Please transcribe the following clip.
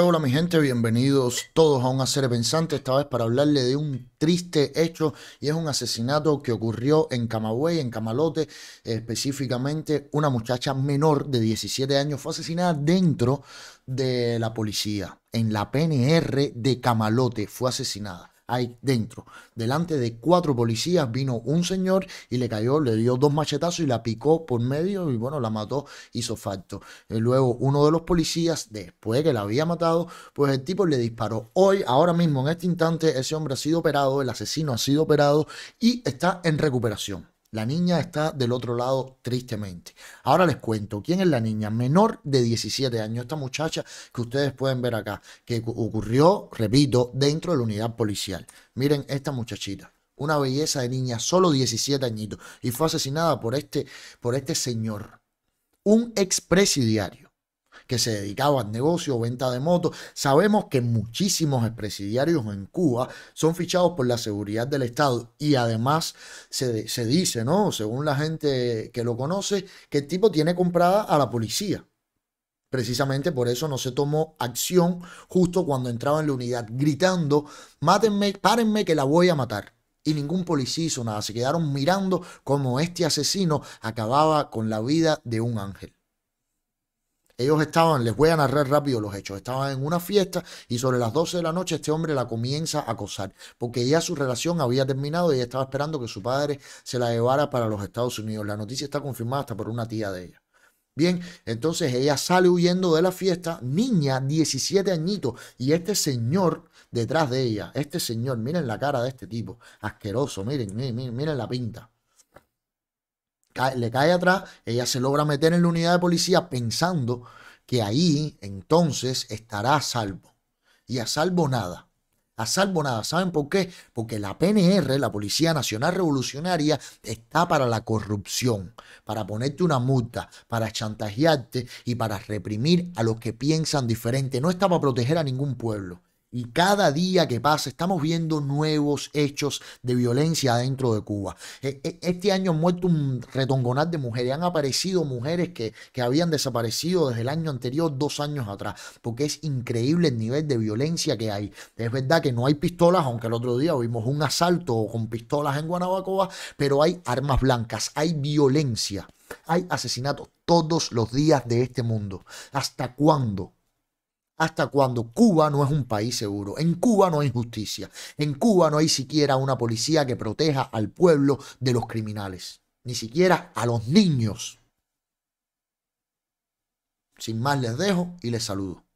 Hola mi gente, bienvenidos todos a un hacer pensante, esta vez para hablarle de un triste hecho y es un asesinato que ocurrió en Camagüey, en Camalote, específicamente una muchacha menor de 17 años fue asesinada dentro de la policía, en la PNR de Camalote, fue asesinada ahí dentro. Delante de cuatro policías vino un señor y le cayó, le dio dos machetazos y la picó por medio y bueno, la mató, hizo facto. Y eh, luego uno de los policías, después que la había matado, pues el tipo le disparó. Hoy, ahora mismo, en este instante, ese hombre ha sido operado, el asesino ha sido operado y está en recuperación. La niña está del otro lado tristemente. Ahora les cuento, ¿quién es la niña? Menor de 17 años, esta muchacha que ustedes pueden ver acá, que ocurrió, repito, dentro de la unidad policial. Miren esta muchachita, una belleza de niña, solo 17 añitos, y fue asesinada por este, por este señor, un expresidiario que se dedicaba a negocio, venta de motos. Sabemos que muchísimos expresidiarios en Cuba son fichados por la seguridad del Estado y además se, dice, ¿no? Según la gente que lo conoce, que el tipo tiene comprada a la policía. Precisamente por eso no se tomó acción justo cuando entraba en la unidad gritando, mátenme, párenme que la voy a matar. Y ningún policía hizo nada, se quedaron mirando cómo este asesino acababa con la vida de un ángel. Ellos estaban, les voy a narrar rápido los hechos, estaban en una fiesta y sobre las 12 de la noche este hombre la comienza a acosar, porque ya su relación había terminado y ella estaba esperando que su padre se la llevara para los Estados Unidos. La noticia está confirmada hasta por una tía de ella. Bien, entonces ella sale huyendo de la fiesta, niña, 17 añitos, y este señor detrás de ella, este señor, miren la cara de este tipo, asqueroso, miren, miren, miren la pinta le cae atrás, ella se logra meter en la unidad de policía pensando que ahí entonces estará a salvo. Y a salvo nada a salvo nada. ¿Saben por qué? Porque la PNR, la Policía Nacional Revolucionaria, está para la corrupción, para ponerte una multa, para chantajearte y para reprimir a los que piensan diferente. No está para proteger a ningún pueblo. Y cada día que pasa estamos viendo nuevos hechos de violencia dentro de Cuba. E, e, este año han muerto un retongonal de mujeres. Han aparecido mujeres que, que habían desaparecido desde el año anterior, dos años atrás. Porque es increíble el nivel de violencia que hay. Es verdad que no hay pistolas, aunque el otro día vimos un asalto con pistolas en Guanabacoa, pero hay armas blancas, hay violencia, hay asesinatos todos los días de este mundo. ¿Hasta cuándo? hasta cuando Cuba no es un país seguro. En Cuba no hay justicia. En Cuba no hay siquiera una policía que proteja al pueblo de los criminales. Ni siquiera a los niños. Sin más les dejo y les saludo.